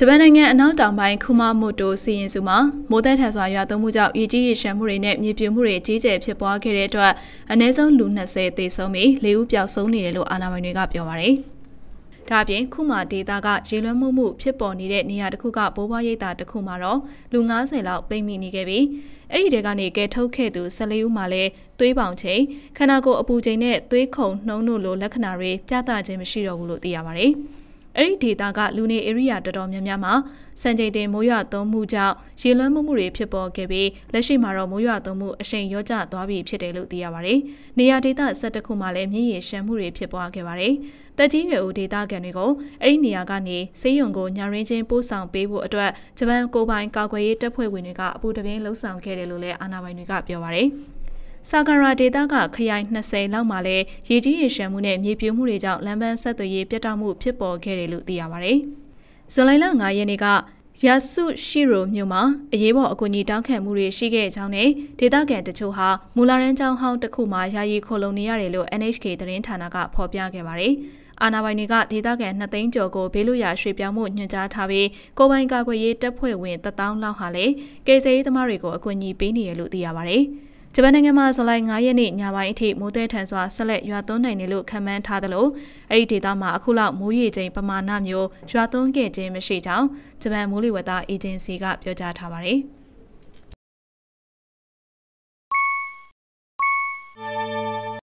ဂျပန်နိုင်ငံအနောက်တောင်ပိုင်းကူမာမိုတိုစီရင်စုမှာမိုးသက်ထန်စွာရွာသွန်းမှုကြောင့်ရေကြီးရေလျှံမှုတွေနဲ့မြေပြိုမှုတွေကြီးကျယ်ဖြစ်ပွားခဲ့တဲ့အတွက်အနည်းဆုံးလူ20သေဆုံးပြီး၄ဦးပျောက်ဆုံးနေတယ်လို့အာဏာပိုင်တွေကပြောပါရယ်။ဒါ့အပြင်ခုမာဒေတာကရေလွှမ်းမှုမှုဖြစ်ပေါ်နေတဲ့နေရာတစ်ခုကဘိုးဘွားရိပ်သာတစ်ခုမှာတော့လူ90လောက်ပိတ်မိနေခဲ့ပြီးအဲ့ဒီတဲကနေကဲထုတ်ခဲ့သူ14ဦးမှာလည်းသွေးပေါင်ချိန်ခန္ဓာကိုယ်အပူချိန်နဲ့သွေးခုန်နှုံးတို့လိုလက္ခဏာတွေပြသခြင်းမရှိတော့ဘူးလို့သိရပါရယ်။အဲ့ဒီဒေသကလူနေဧရိယာတော်တော်များများမှာစံချိန်တင်မိုးရွာသွန်းမှုကြောင့်ရေလွှမ်းမှုမှုတွေဖြစ်ပေါ်ခဲ့ပြီးလက်ရှိမှာတော့မိုးရွာသွန်းမှုအရှိန်ရောကျသွားပြီဖြစ်တယ်လို့သိရပါတယ်။နေရာဒေသ၁၁ခုမှာလည်းမြင့်ရရှမ်းမှုတွေဖြစ်ပွားခဲ့ပါတယ်။တက်ကြီးရွယ်ဦးဒေသခံတွေကိုအဲ့ဒီနေရာကနေစေယုံကိုညာရင်းချင်းပို့ဆောင်ပေးဖို့အတွက်ဂျပန်ကိုပိုင်ကာကွယ်ရေးတပ်ဖွဲ့ဝင်တွေကအပူတပင်းလှုံ့ဆော်ခဲ့တယ်လို့လည်းအာဏာပိုင်တွေကပြောပါတယ်။ဆာဂါရာဒေတာကခရိုင်20လောက်မှာလည်းရေကြီးရေရှမ်းမှုနဲ့မြေပြိုမှုတွေကြောင့်လမ်းပန်းဆက်သွယ်ရေးပြတ်တောက်မှုဖြစ်ပေါ်ခဲ့တယ်လို့သိရပါဗျ။ဇူလိုင်လ9ရက်နေ့ကယာဆုရှိရိုမြို့မှာအရေးပေါ်အကူအညီတောင်းခံမှုတွေရှိခဲ့ကြောင်းနဲ့ဒေသခံတချို့ဟာမူလာရန်ကျောင်းဟောင်းတစ်ခုမှာယာယီခိုလုံနေရတယ်လို့ NHK သတင်းဌာနကဖော်ပြခဲ့ပါတယ်။အာဏာပိုင်တွေကဒေသခံ2သိန်းကျော်ကိုဘေးလွတ်ရာရွှေ့ပြောင်းမှုညွှန်ကြားထားပြီးကိုပိုင်ကာကွယ်ရေးတပ်ဖွဲ့ဝင်1000လောက်ဟာလည်းကယ်ဆယ်ရေးသမားတွေကိုအကူအညီပေးနေရလို့သိရပါတယ်။ဂျပန်နိုင်ငံမှာဇူလိုင်9ရက်နေ့ညပိုင်းအထိမိုးသည်ထန်စွာဆက်လက်ရွာသွန်းနိုင်တယ်လို့ခန့်မှန်းထားသလိုအဲ့ဒီဒေသမှာအခုလောက်မိုးရေချိန်ပမာဏမျိုးရွာသွန်းခဲ့ခြင်းမရှိကြောင်းဂျပန်မိုးလေဝသအေဂျင်စီကပြောကြားထားပါတယ်။